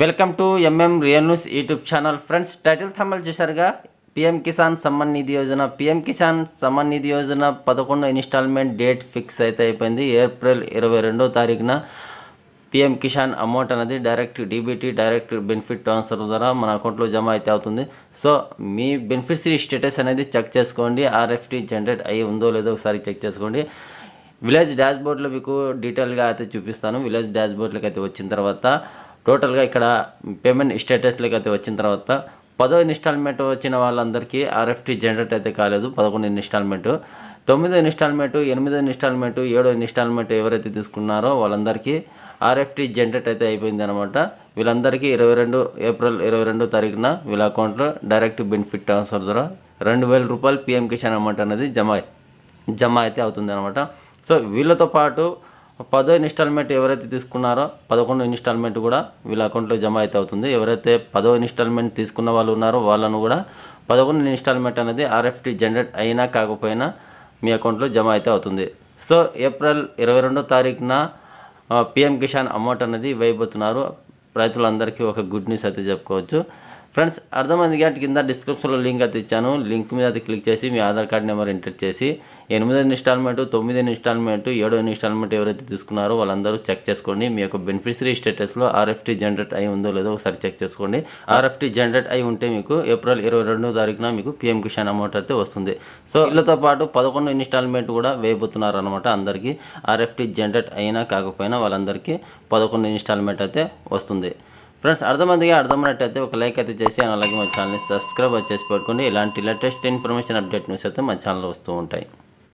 welcome to MM real news YouTube channel friends title thumbnail చూశారుగా PM Kisan Samman Nidhi Yojana PM Kisan Samman Nidhi Yojana పదకొండో instalment date fix అయితే అయిపోయింది April ఇరవై రెండో తారీఖున పిఎం కిసాన్ అమౌంట్ అనేది direct DBT direct benefit transfer ద్వారా మన అకౌంట్లో జమ అయితే అవుతుంది సో మీ బెనిఫిషరీ స్టేటస్ అనేది చెక్ చేసుకోండి ఆర్ఎఫ్టీ జనరేట్ అయ్యి ఉందో లేదో ఒకసారి చెక్ చేసుకోండి విలేజ్ డాష్బోర్డ్లో మీకు డీటెయిల్గా అయితే చూపిస్తాను విలేజ్ డాష్బోర్డ్లోకి అయితే వచ్చిన తర్వాత టోటల్గా ఇక్కడ పేమెంట్ స్టేటస్లోకి అయితే వచ్చిన తర్వాత పదో ఇన్స్టాల్మెంట్ వచ్చిన వాళ్ళందరికీ ఆర్ఎఫ్టీ జనరేట్ అయితే కాలేదు పదకొండు ఇన్స్టాల్మెంటు తొమ్మిదో ఇన్స్టాల్మెంటు ఎనిమిదో ఇన్స్టాల్మెంట్ ఏడో ఇన్స్టాల్మెంట్ ఎవరైతే తీసుకున్నారో వాళ్ళందరికీ ఆర్ఎఫ్టీ జనరేట్ అయితే అయిపోయింది అనమాట వీళ్ళందరికీ ఇరవై రెండు ఏప్రిల్ ఇరవై రెండో తారీఖున వీళ్ళ అకౌంట్లో డైరెక్ట్ బెనిఫిట్ ట్రాన్స్ఫర్ ద్వారా రెండు వేల రూపాయలు పిఎం కిషన్ అమౌంట్ అనేది జమ జమ అయితే అవుతుంది అనమాట సో వీళ్ళతో పాటు పదో ఇన్స్టాల్మెంట్ ఎవరైతే తీసుకున్నారో పదకొండో ఇన్స్టాల్మెంట్ కూడా వీళ్ళ అకౌంట్లో జమ అయితే అవుతుంది ఎవరైతే పదో ఇన్స్టాల్మెంట్ తీసుకున్న వాళ్ళు ఉన్నారో వాళ్ళను కూడా పదకొండు ఇన్స్టాల్మెంట్ అనేది ఆర్ఎఫ్టీ జనరేట్ అయినా కాకపోయినా మీ అకౌంట్లో జమ అయితే అవుతుంది సో ఏప్రిల్ ఇరవై రెండో తారీఖున పిఎం కిసాన్ అమౌంట్ అనేది ఇవ్వబోతున్నారు రైతులందరికీ ఒక గుడ్ న్యూస్ అయితే చెప్పుకోవచ్చు ఫ్రెండ్స్ అర్థమైంది కాబట్టి కింద డిస్క్రిప్షన్లో లింక్ అయితే ఇచ్చాను లింక్ మీద అయితే క్లిక్ చేసి మీ ఆధార్ కార్డ్ నెంబర్ ఎంటర్ చేసి ఎనిమిదో ఇన్స్టాల్మెంట్ తొమ్మిదో ఇన్స్టాల్మెంట్ ఏడో ఇన్స్టాల్మెంట్ ఎవరైతే తీసుకున్నారో వాళ్ళందరూ చెక్ చేసుకోండి మీ యొక్క బెనిఫిషరీ స్టేటస్లో ఆర్ఎఫ్టీ జనరేట్ అయి ఉందో లేదో ఒకసారి చెక్ చేసుకోండి ఆర్ఎఫ్టీ జనరేట్ అయి ఉంటే మీకు ఏప్రిల్ ఇరవై రెండో తారీఖున మీకు పిఎం కిషాన్ అమౌంట్ అయితే వస్తుంది సో వీళ్ళతో పాటు పదకొండు ఇన్స్టాల్మెంట్ కూడా వేయబోతున్నారు అనమాట అందరికీ ఆర్ఎఫ్టీ జనరేట్ అయినా కాకపోయినా వాళ్ళందరికీ పదకొండు ఇన్స్టాల్మెంట్ అయితే వస్తుంది ఫ్రెండ్స్ అర్థమందిగా అర్థమైనట్టయితే ఒక లైక్ అయితే చేసి అలాగే మా ఛానల్ని సబ్స్క్రైబ్ చేసి పెట్టుకోండి ఇలాంటి లేటెస్ట్ ఇన్ఫర్మేషన్ అప్డేట్ న్యూస్ అయితే మా ఛానల్లో వస్తూ ఉంటాయి